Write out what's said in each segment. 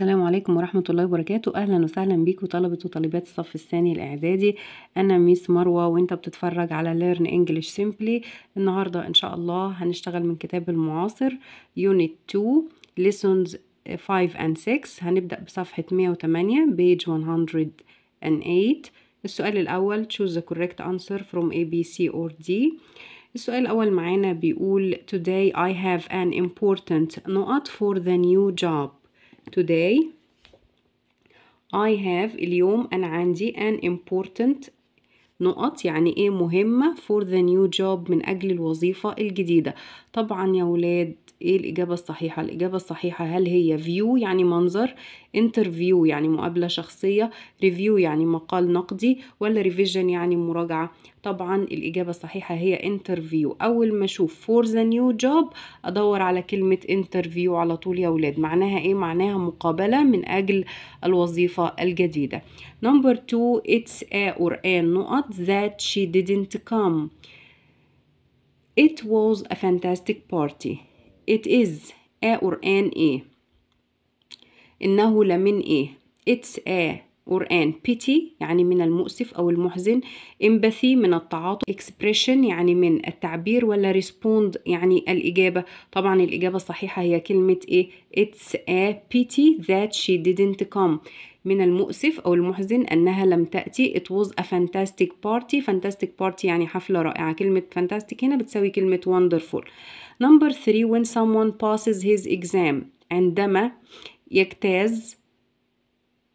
السلام عليكم ورحمة الله وبركاته أهلا وسهلا بيكم طلبة وطالبات الصف الثاني الإعدادي أنا ميس مروة وأنت بتتفرج على Learn English Simply النهاردة إن شاء الله هنشتغل من كتاب المعاصر Unit 2 Lessons 5 and 6 هنبدأ بصفحة 108 page 108 السؤال الأول choose the correct answer from A, B, C or D السؤال الأول معانا بيقول Today I have an important نقط for the new job today I have اليوم أنا عندي an important نقط يعني ايه مهمة for the new job من أجل الوظيفة الجديدة طبعا يا ولاد ايه الاجابه الصحيحه الاجابه الصحيحه هل هي فيو يعني منظر انترفيو يعني مقابله شخصيه ريفيو يعني مقال نقدي ولا ريفيجن يعني مراجعه طبعا الاجابه الصحيحه هي انترفيو اول ما اشوف فور ذا نيو جوب ادور على كلمه انترفيو على طول يا ولاد معناها ايه معناها مقابله من اجل الوظيفه الجديده نمبر تو اتس اور ان نقط that she didn't come It was a fantastic party. it is a قرآن a إنه لمن a it's a قرآن pity يعني من المؤسف أو المحزن empathy من التعاطف expression يعني من التعبير ولا respond يعني الإجابة طبعا الإجابة الصحيحة هي كلمة إيه it's a pity that she didn't come من المؤسف أو المحزن أنها لم تأتي it was a fantastic party fantastic party يعني حفلة رائعة كلمة fantastic هنا بتساوي كلمة wonderful number three when someone passes his exam عندما يجتاز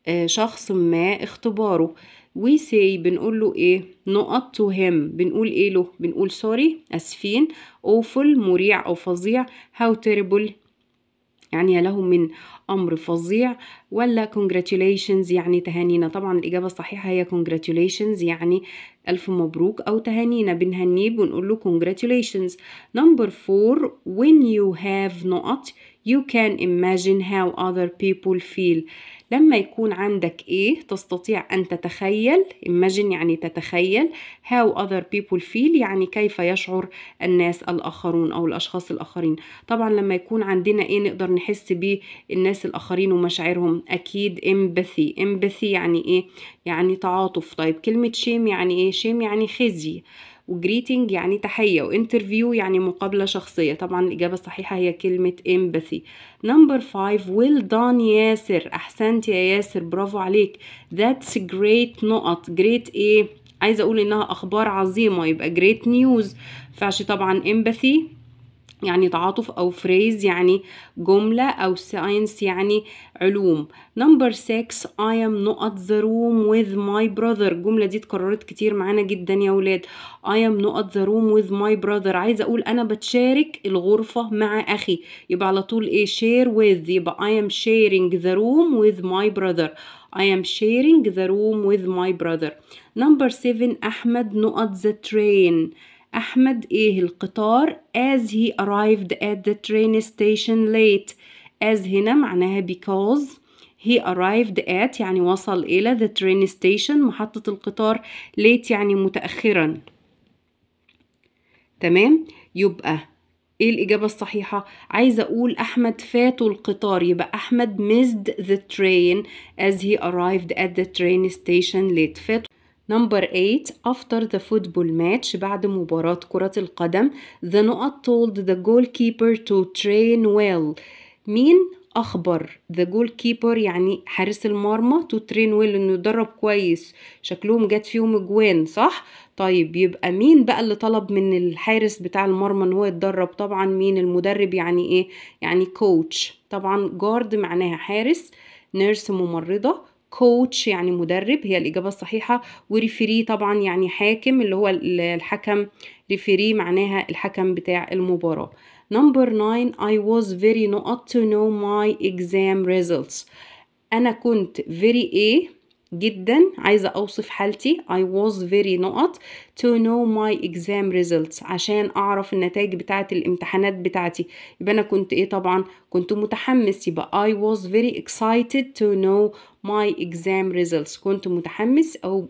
آه، شخص ما اختباره we say بنقول له ايه نقط to him بنقول ايه له بنقول سوري اسفين awful مريع او فظيع how terrible يعني يا له من امر فظيع ولا congratulations يعني تهانينا طبعا الاجابه الصحيحه هي congratulations يعني الف مبروك او تهانينا بنهنيه بنقول له congratulations number four when you have not you can imagine how other people feel لما يكون عندك إيه تستطيع أن تتخيل imagine يعني تتخيل how other people feel يعني كيف يشعر الناس الآخرون أو الأشخاص الآخرين طبعا لما يكون عندنا إيه نقدر نحس بيه الناس الآخرين ومشاعرهم أكيد empathy empathy يعني إيه يعني تعاطف طيب كلمة shame يعني إيه shame يعني خزي وجريتنج يعني تحية وانترفيو يعني مقابلة شخصية طبعا الإجابة الصحيحة هي كلمة empathy نمبر 5 ويل دان ياسر أحسنت يا ياسر برافو عليك that's great نقط great إيه عايزة أقول إنها أخبار عظيمة يبقى great news فعشي طبعا empathy يعني تعاطف او فريز يعني جمله او ساينس يعني علوم نمبر 6 اي ام نوت ذا روم وذ ماي براذر الجمله دي اتكررت كتير معانا جدا يا ولاد اي ام نوت ذا روم وذ ماي براذر عايزه اقول انا بتشارك الغرفه مع اخي يبقى على طول ايه شير وذ يبقى اي ام شيرينج ذا روم وذ ماي براذر I am sharing the room with my brother. Number seven, Ahmed not the train. أحمد إيه القطار as he arrived at the train station late as هنا معناها because he arrived at يعني وصل إلى the train station محطة القطار late يعني متأخرا تمام يبقى ايه الإجابة الصحيحة؟ عايزة أقول أحمد فاته القطار يبقى أحمد missed the train as he arrived at the train station late فات نمبر 8 after the football match بعد مباراة كرة القدم the نقط told the goalkeeper to train well مين اخبر ذا جول كيبر يعني حارس المرمى تو ترين ويل انه يدرب كويس شكلهم جت فيهم اجوان صح طيب يبقى مين بقى اللي طلب من الحارس بتاع المرمى ان هو يتدرب طبعا مين المدرب يعني ايه يعني كوتش طبعا جارد معناها حارس نيرس ممرضه كوتش يعني مدرب هي الإجابة الصحيحة وريفيري طبعا يعني حاكم اللي هو الحكم ريفيري معناها الحكم بتاع المباراة نمبر 9 I was very not to know my exam results أنا كنت very A جدا عايزة أوصف حالتي I was very not to know my exam results عشان أعرف النتائج بتاعة الامتحانات بتاعتي يبقى أنا كنت إيه طبعا كنت متحمس يبقى I was very excited to know my exam results كنت متحمس أو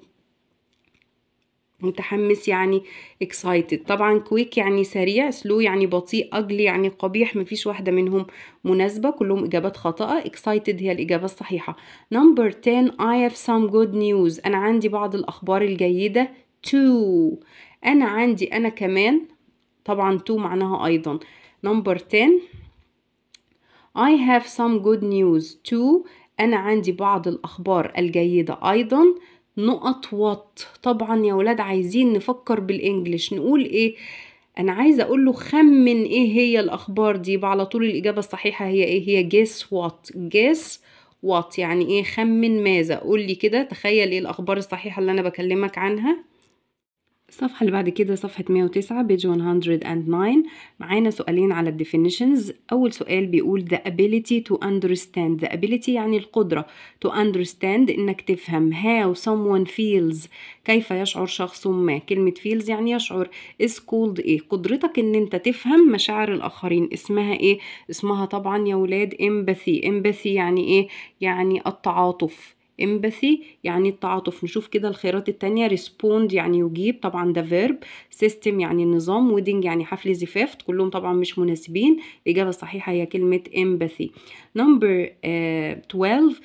متحمس يعني excited طبعا كويك يعني سريع سلو يعني بطيء أجلي يعني قبيح مفيش واحدة منهم مناسبة كلهم إجابات خاطئة excited هي الإجابة الصحيحة number 10 I have some good news أنا عندي بعض الأخبار الجيدة two أنا عندي أنا كمان طبعا two معناها أيضا number 10 I have some good news two أنا عندي بعض الأخبار الجيدة أيضا نقط وات طبعا يا ولاد عايزين نفكر بالإنجليش نقول إيه أنا عايزة أقول له خمن إيه هي الأخبار دي يبقى على طول الإجابة الصحيحة هي إيه هي guess وات guess وات يعني إيه خمن ماذا قول لي كده تخيل إيه الأخبار الصحيحة اللي أنا بكلمك عنها الصفحة اللي بعد كده صفحة 109 بيج 109 معانا سؤالين على الديفينيشنز أول سؤال بيقول the ability to understand the ability يعني القدرة to understand إنك تفهم how someone feels كيف يشعر شخص ما كلمة feels يعني يشعر is called إيه قدرتك إن أنت تفهم مشاعر الآخرين اسمها إيه اسمها طبعا يا ولاد empathy empathy يعني إيه يعني التعاطف empathy يعني التعاطف نشوف كده الخيارات التانية ريسبوند يعني يجيب طبعا ده فيرب سيستم يعني نظام ويدنج يعني حفل زفاف كلهم طبعا مش مناسبين الإجابة الصحيحة هي كلمة number نمبر آه، 12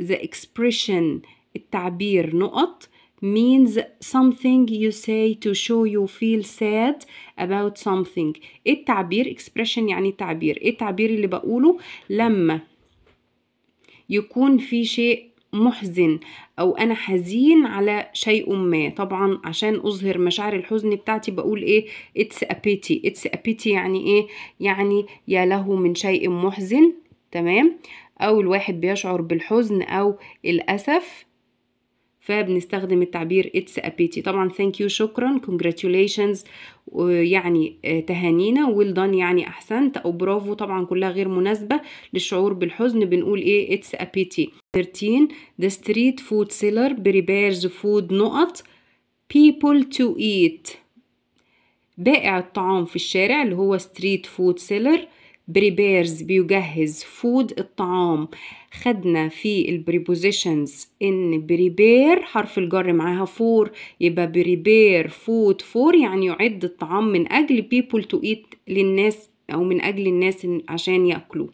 the expression التعبير نقط means something you say to show you feel sad about something ايه التعبير expression يعني تعبير ايه التعبير اللي بقوله لما يكون في شيء محزن او انا حزين على شيء ما طبعا عشان اظهر مشاعر الحزن بتاعتي بقول ايه اتس ابيتي اتس ابيتي يعني ايه يعني يا له من شيء محزن تمام او الواحد بيشعر بالحزن او الاسف فبنستخدم التعبير it's a pity طبعا thank you شكرا congratulations يعني آه، تهانينا ويل well دان يعني احسنت او برافو طبعا كلها غير مناسبه للشعور بالحزن بنقول ايه it's a pity 13 the street food seller prepares food نقط people to eat بائع الطعام في الشارع اللي هو street food seller بريبيرز بيجهز فود الطعام خدنا في البريبوزيشنز ان بريبير حرف الجر معاها فور يبقى بريبير فود فور يعني يعد الطعام من اجل people to eat للناس او من اجل الناس عشان ياكلوا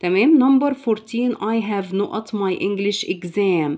تمام نمبر 14 I have not my English exam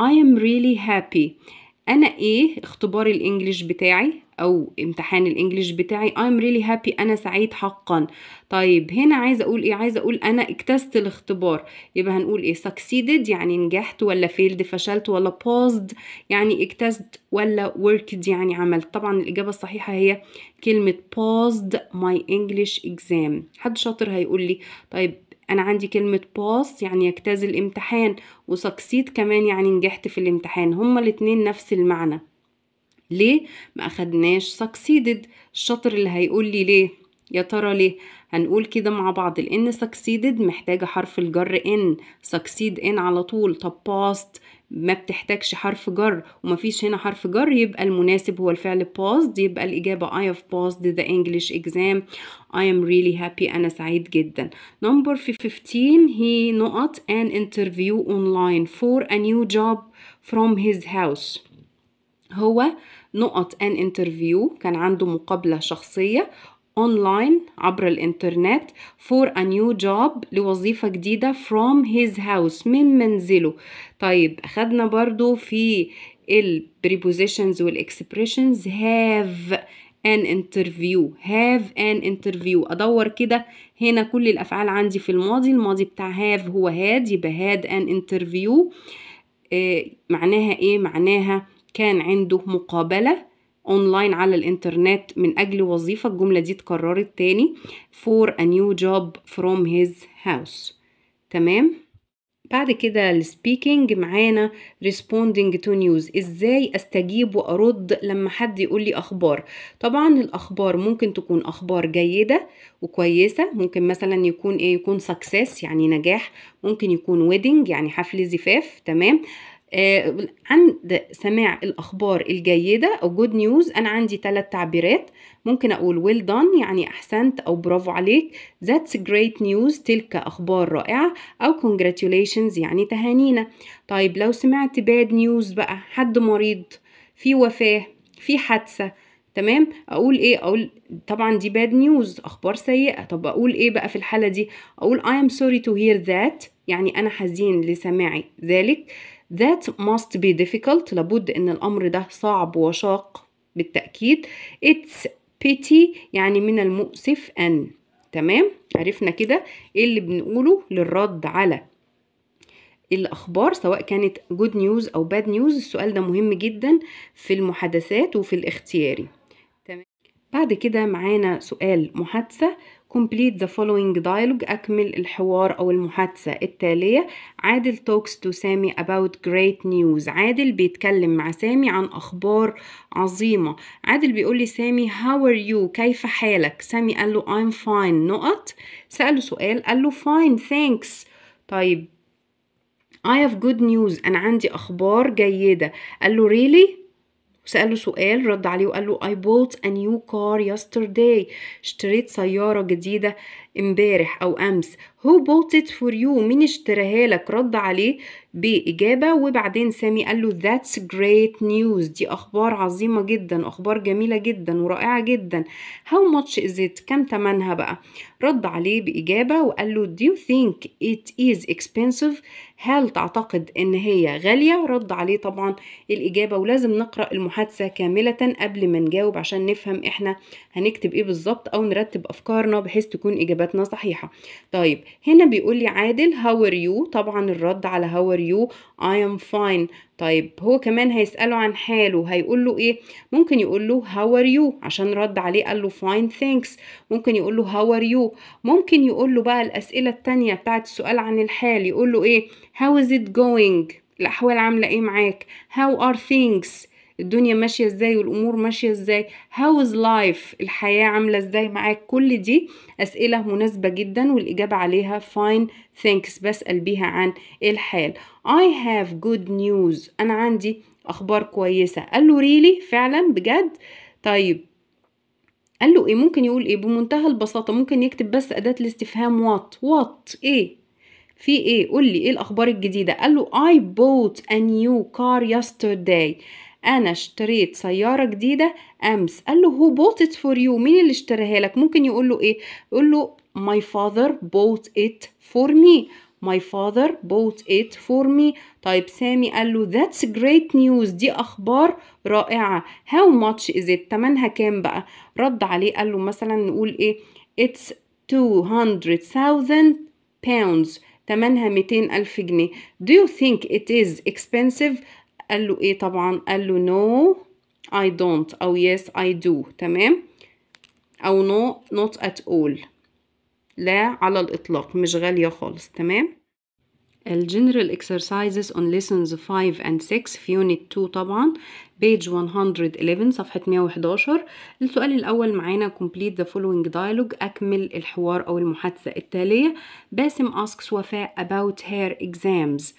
I am really happy انا ايه اختبار الانجليش بتاعي او امتحان الانجليش بتاعي I'm really happy انا سعيد حقا طيب هنا عايزه اقول ايه عايزه اقول انا اكتست الاختبار يبقى هنقول ايه succeeded يعني نجحت ولا failed فشلت ولا paused يعني اكتست ولا worked يعني عملت طبعا الاجابه الصحيحه هي كلمه paused my english exam حد شاطر هيقول لي طيب أنا عندي كلمة باس يعني يجتاز الامتحان وسكسيد كمان يعني نجحت في الامتحان هما الاتنين نفس المعنى ليه ما أخدناش سكسيدد الشاطر اللي هيقول لي ليه يا ترى ليه هنقول كده مع بعض لان سكسيدد محتاجه حرف الجر ان سكسيد ان على طول طب باست ما بتحتاجش حرف جر ومفيش هنا حرف جر يبقى المناسب هو الفعل paused يبقى الإجابة I have paused the English exam I am really happy أنا سعيد جدا number 15 he نقط an interview online for a new job from his house هو نقط an interview كان عنده مقابلة شخصية online عبر الانترنت for a new job لوظيفة جديدة from his house من منزله طيب خدنا برضو في وال expressions have an interview have an interview ادور كده هنا كل الافعال عندي في الماضي الماضي بتاع have هو had يبقى had an interview إيه معناها ايه معناها كان عنده مقابلة اونلاين على الانترنت من اجل وظيفه الجمله دي اتكررت تاني for a new job from his house تمام بعد كده السبيكينج معانا responding to news ازاي استجيب وارد لما حد يقول لي اخبار طبعا الاخبار ممكن تكون اخبار جيده وكويسه ممكن مثلا يكون ايه يكون success يعني نجاح ممكن يكون wedding يعني حفل زفاف تمام آه، عند سماع الأخبار الجيدة أو جود نيوز أنا عندي ثلاث تعبيرات ممكن أقول ويل well done يعني أحسنت أو برافو عليك that's great news تلك أخبار رائعة أو congratulations يعني تهانينا طيب لو سمعت bad news بقى حد مريض في وفاة في حادثة تمام اقول ايه اقول طبعا دي باد نيوز اخبار سيئه طب اقول ايه بقى في الحاله دي اقول I am sorry to hear that يعني انا حزين لسماعي ذلك That must be difficult لابد إن الأمر ده صعب وشاق بالتأكيد It's pity يعني من المؤسف أن تمام عرفنا كده إيه اللي بنقوله للرد على الأخبار سواء كانت good news أو bad news السؤال ده مهم جدا في المحادثات وفي الاختياري تمام بعد كده معانا سؤال محادثة complete the following dialogue أكمل الحوار أو المحادثة التالية عادل talks to سامي about great news عادل بيتكلم مع سامي عن أخبار عظيمة عادل بيقول لي سامي how are you كيف حالك سامي قال له I'm fine نقط سأله سؤال قال له fine thanks طيب I have good news أنا عندي أخبار جيدة قال له really وسأله سؤال رد عليه وقال له I bought a new car yesterday اشتريت سيارة جديدة امبارح او امس هو bought it for you مين اشتراها لك رد عليه باجابه وبعدين سامي قال له ذاتس جريت نيوز دي اخبار عظيمه جدا اخبار جميله جدا ورائعه جدا هاو ماتش از ات كم تمنها بقى رد عليه باجابه وقال له دو يو ثينك ات از اكسبنسيف هل تعتقد ان هي غاليه رد عليه طبعا الاجابه ولازم نقرا المحادثه كامله قبل ما نجاوب عشان نفهم احنا هنكتب ايه بالظبط او نرتب افكارنا بحيث تكون اجابات اجاباتنا صحيحه طيب هنا بيقول لي عادل how are you طبعا الرد على how are you I am fine طيب هو كمان هيسأله عن حاله هيقول له ايه ممكن يقول له how are you عشان رد عليه قال له fine thanks ممكن يقول له how are you ممكن يقول له بقى الأسئلة التانية بتاعت السؤال عن الحال يقول له ايه how is it going الأحوال عاملة ايه معاك how are things الدنيا ماشيه ازاي والامور ماشيه ازاي هاو از لايف الحياه عامله ازاي معاك كل دي اسئله مناسبه جدا والاجابه عليها فاين thanks بسال بيها عن الحال I have good news انا عندي اخبار كويسه قال له ريلي فعلا بجد طيب قال له ايه ممكن يقول ايه بمنتهى البساطه ممكن يكتب بس اداه الاستفهام what what ايه في ايه قول لي ايه الاخبار الجديده قال له I bought a new car yesterday انا اشتريت سياره جديده امس قال له هو بوت ات فور يو مين اللي اشتراها لك ممكن يقول له ايه يقول له ماي فادر بوت ات فور مي ماي فادر بوت ات فور مي طيب سامي قال له ذاتس جريت نيوز دي أخبار رائعة. هاو ماتش از ات تمنها كام بقى؟ رد عليه قال له مثلا نقول إيه؟ اتس 200,000 باوندز تمنها 200 ألف جنيه. Do you think it is expensive؟ قال له ايه طبعا قال له نو اي دونت او يس اي دو تمام او نو نوت ات اول لا على الإطلاق مش غالية خالص تمام الجنرال exercises on lessons 5 اند 6 في unit 2 طبعا page 111 صفحة 111 السؤال الأول معانا complete the following dialogue أكمل الحوار أو المحادثة التالية باسم اسكس وفاء about her exams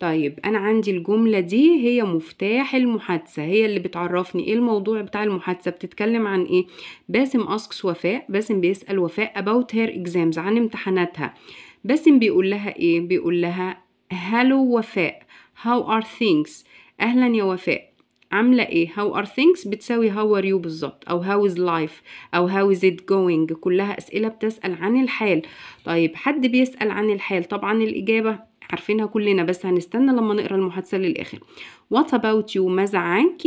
طيب انا عندي الجمله دي هي مفتاح المحادثه هي اللي بتعرفني ايه الموضوع بتاع المحادثه بتتكلم عن ايه باسم اسكس وفاء باسم بيسال وفاء about her exams عن امتحاناتها باسم بيقول لها ايه بيقول لها هالو وفاء هاو ار ثينجز اهلا يا وفاء عاملة ايه هاو ار ثينجز بتساوي هاو ار يو بالظبط او هاو از لايف او هاو از ات جوينج كلها اسئلة بتسأل عن الحال طيب حد بيسأل عن الحال طبعا الاجابة عارفينها كلنا بس هنستنى لما نقرا المحادثه للاخر وات اباوت يو ماذا عنك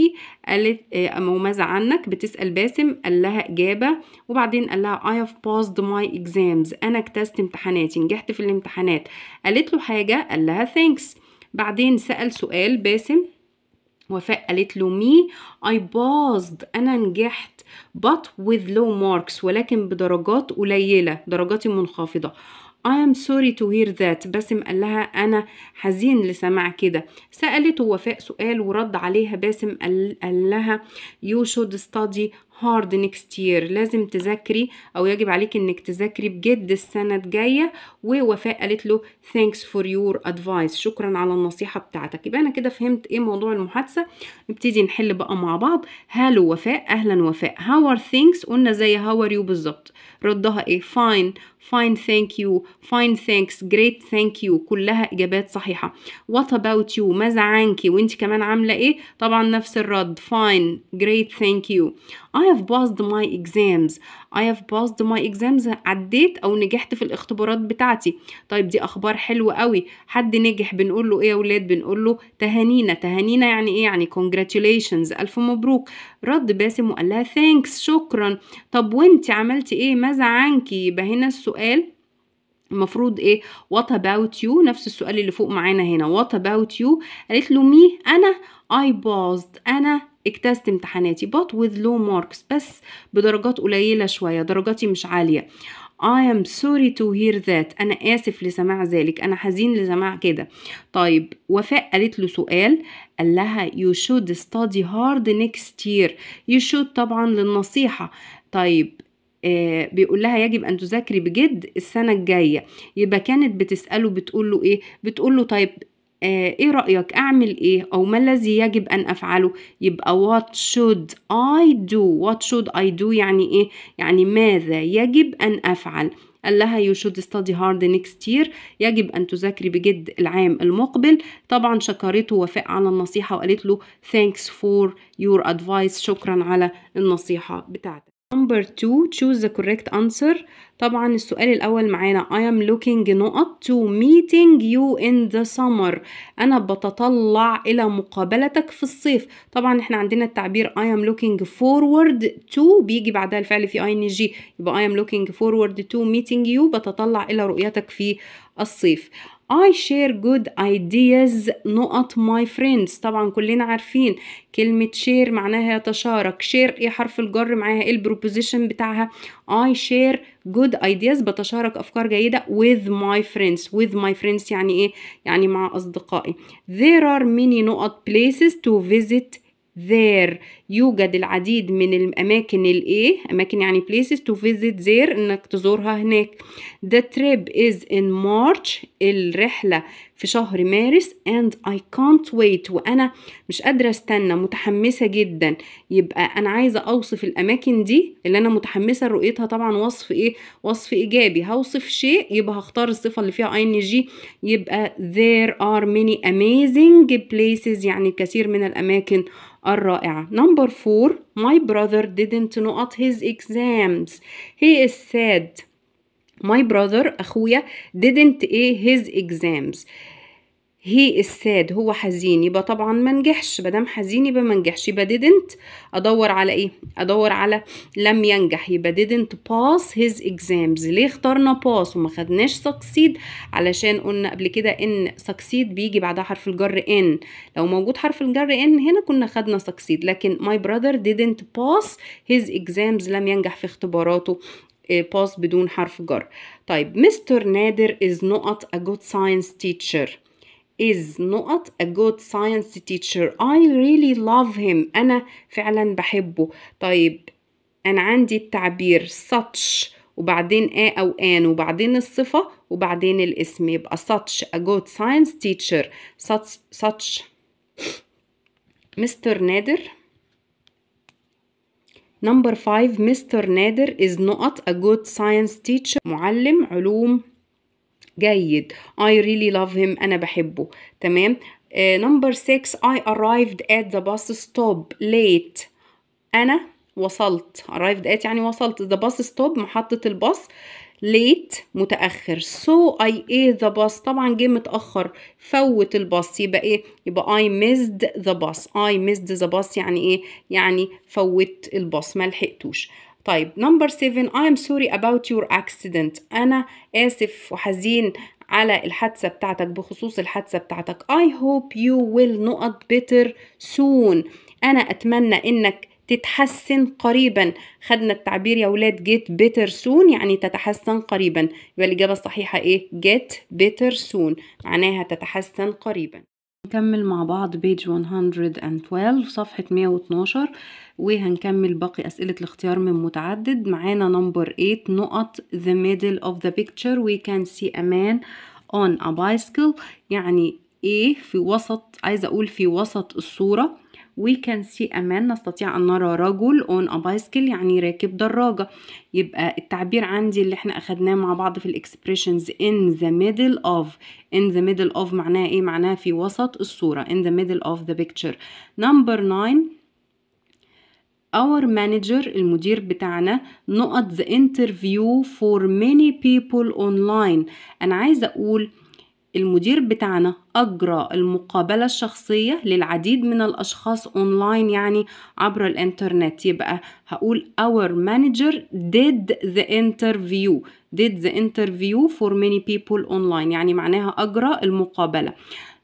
قالت آه، او ماذا عنك بتسال باسم قال لها اجابه وبعدين قال لها I have passed my exams انا اجتزت امتحاناتي نجحت في الامتحانات قالت له حاجه قال لها ثانكس بعدين سال سؤال باسم وفاء قالت له مي I passed أنا نجحت but with low marks ولكن بدرجات قليلة درجاتي منخفضة I am sorry to hear that باسم قال لها أنا حزين لسماع كده سألته وفاء سؤال ورد عليها باسم قال لها you should study هارد نيكست يير لازم تذاكري او يجب عليك انك تذاكري بجد السنه الجايه ووفاء قالت له ثانكس فور يور ادفايس شكرا على النصيحه بتاعتك يبقى انا كده فهمت ايه موضوع المحادثه نبتدي نحل بقى مع بعض هالو وفاء اهلا وفاء هاو ار ثينكس قلنا زي هاو ار يو بالظبط ردها ايه فاين فاين ثانك يو فاين ثانكس جريت ثانك يو كلها اجابات صحيحه وات اباوت يو ماذا عنك وانت كمان عامله ايه طبعا نفس الرد فاين جريت ثانك يو have passed my exams I have passed my exams عديت أو نجحت في الاختبارات بتاعتي طيب دي أخبار حلوة قوي حد نجح بنقول له إيه يا ولاد بنقول له تهانينا تهانينا يعني إيه يعني congratulations ألف مبروك رد باسم وقال لها thanks شكرا طب وانت عملتي إيه ماذا عنك يبقى هنا السؤال المفروض ايه what about you نفس السؤال اللي فوق معانا هنا what about you قالت له مي انا I passed انا اجتزت امتحاناتي but with low marks بس بدرجات قليلة شوية درجاتي مش عالية I am sorry to hear that أنا آسف لسماع ذلك أنا حزين لسماع كده طيب وفاء قالت له سؤال قال لها you should study hard next year you should طبعا للنصيحة طيب آه بيقول لها يجب ان تذاكري بجد السنه الجايه يبقى كانت بتساله بتقول له ايه بتقول له طيب آه، ايه رأيك اعمل ايه او ما الذي يجب ان افعله يبقى what should I do what should I do يعني ايه يعني ماذا يجب ان افعل قال لها you should study hard next year يجب أن تذاكري بجد العام المقبل طبعا شكرته وفاء على النصيحة وقالت له thanks for your advice شكرا على النصيحة بتاعتك Number 2 choose the correct answer. طبعا السؤال الأول معانا I am looking نقط to meeting you in the summer. أنا بتطلع إلى مقابلتك في الصيف. طبعا احنا عندنا التعبير I am looking forward to بيجي بعدها الفعل في ing يبقى I am looking forward to meeting you بتطلع إلى رؤيتك في الصيف. I share good ideas نقط my friends طبعا كلنا عارفين كلمة share معناها يتشارك share ايه حرف الجر معاها ايه البروبوزيشن بتاعها I share good ideas بتشارك أفكار جيدة with my friends with my friends يعني ايه يعني مع أصدقائي there are many نقط places to visit there يوجد العديد من الأماكن الإيه أماكن يعني places to visit there إنك تزورها هناك the trip is in March الرحلة في شهر مارس and I can't wait وأنا مش قادرة استنى متحمسة جدا يبقى أنا عايزة أوصف الأماكن دي اللي أنا متحمسة لرؤيتها طبعا وصف إيه وصف إيجابي هوصف شيء يبقى هختار الصفة اللي فيها ing جي يبقى there are many amazing places يعني كثير من الأماكن الرائعة number Number four, my brother didn't at his exams. He is sad. My brother أخويا didn't A his exams. هي الساد هو حزين يبقى طبعا ما نجحش مادام حزين يبقى ما نجحش يبقى didn't ادور على ايه ادور على لم ينجح يبقى didn't pass his exams ليه اخترنا pass وما خدناش succeed علشان قلنا قبل كده ان succeed بيجي بعدها حرف الجر ان لو موجود حرف الجر ان هنا كنا خدنا succeed لكن my brother didn't pass his exams لم ينجح في اختباراته باس آه، بدون حرف جر طيب مستر نادر is not a good science teacher is نقط a good science teacher I really love him أنا فعلا بحبه طيب أنا عندي التعبير such وبعدين a أو an وبعدين الصفة وبعدين الاسم يبقى such a good science teacher such such Mr. Nader Number five, Mr. Nader is not a good science teacher معلم علوم جيد I really love him أنا بحبه تمام نمبر آه، 6 I arrived at the bus stop late أنا وصلت arrived at يعني وصلت the bus stop محطة الباص late متأخر so I ate the bus طبعا جه متأخر فوت الباص يبقى ايه يبقى I missed the bus I missed the bus يعني ايه يعني فوت الباص ملحقتوش طيب نمبر 7 I am sorry about your accident أنا آسف وحزين على الحادثة بتاعتك بخصوص الحادثة بتاعتك I hope you will not better soon أنا أتمنى إنك تتحسن قريبا خدنا التعبير يا ولاد get better soon يعني تتحسن قريبا يبقى الإجابة الصحيحة إيه get better soon معناها تتحسن قريبا نكمل مع بعض بيج 112 صفحة 112 وهنكمل باقي أسئلة الاختيار من متعدد معانا نمبر 8 نقط the middle of the picture we can see a man on a bicycle يعني ايه في وسط عايزة اقول في وسط الصورة we can see a man نستطيع أن نرى رجل on a bicycle يعني راكب دراجة يبقى التعبير عندي اللي احنا أخدناه مع بعض في الاكسبريشنز in the middle of in the middle of معناها ايه معناها في وسط الصورة in the middle of the picture number 9 our manager المدير بتاعنا نقط the interview for many people online أنا عايزة أقول المدير بتاعنا أجرى المقابلة الشخصية للعديد من الأشخاص أونلاين يعني عبر الإنترنت يبقى هقول our manager did the interview did the interview for many people online يعني معناها أجرى المقابلة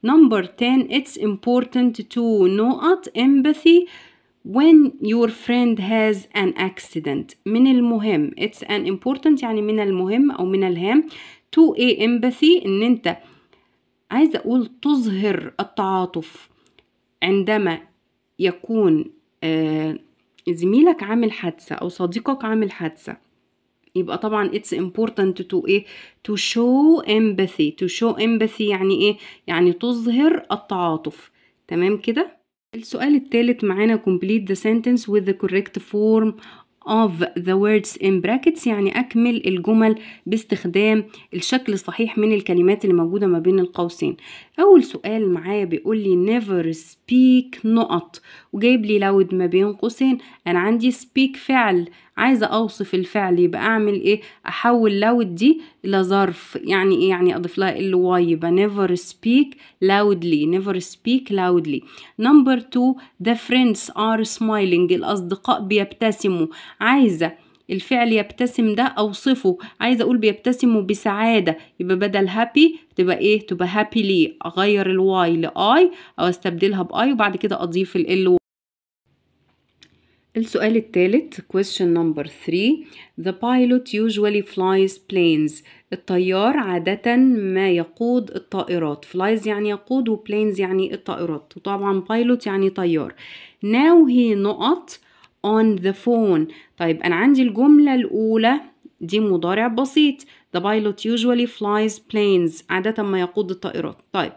number 10 it's important to note empathy when your friend has an accident من المهم it's an important يعني من المهم أو من الهام to a empathy إن أنت عايزة أقول تظهر التعاطف عندما يكون آه، زميلك عامل حادثة أو صديقك عامل حادثة يبقى طبعا it's important to ايه to show empathy to show empathy يعني ايه يعني تظهر التعاطف تمام كده السؤال الثالث معانا complete the sentence with the correct form of the words in brackets يعني أكمل الجمل باستخدام الشكل الصحيح من الكلمات اللي موجودة ما بين القوسين أول سؤال معايا بيقول لي never speak نقط وجايب لي loud ما بين قوسين أنا عندي speak فعل عايزة اوصف الفعل يبقى اعمل ايه احول loud دي الى ظرف يعني ايه يعني اضيف لها ال واي يبقى never speak loudly never speak loudly number two the friends are smiling الاصدقاء بيبتسموا عايزة الفعل يبتسم ده اوصفه عايزه اقول بيبتسموا بسعاده يبقى بدل هابي تبقى ايه تبقى هابيلي اغير الواي لاي او استبدلها باي وبعد كده اضيف ال السؤال الثالث question number three The pilot usually flies planes الطيار عادة ما يقود الطائرات flies يعني يقود و planes يعني الطائرات وطبعا pilot يعني طيار Now he نقط on the phone طيب أنا عندي الجملة الأولى دي مضارع بسيط the pilot usually flies planes عادة ما يقود الطائرات طيب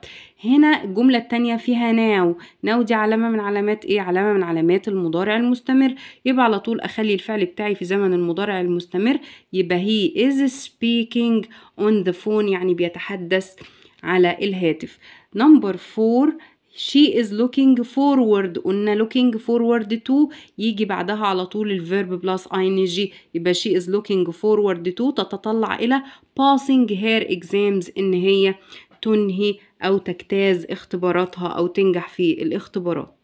هنا الجملة التانية فيها ناو ناو دي علامة من علامات ايه علامة من علامات المضارع المستمر يبقى على طول اخلي الفعل بتاعي في زمن المضارع المستمر يبقى he is speaking on the phone يعني بيتحدث على الهاتف number four she is looking forward قلنا looking forward to يجي بعدها على طول الفيرب بلس ing يبقى she is looking forward to تتطلع إلى passing her exams إن هي تنهي أو تجتاز اختباراتها أو تنجح في الاختبارات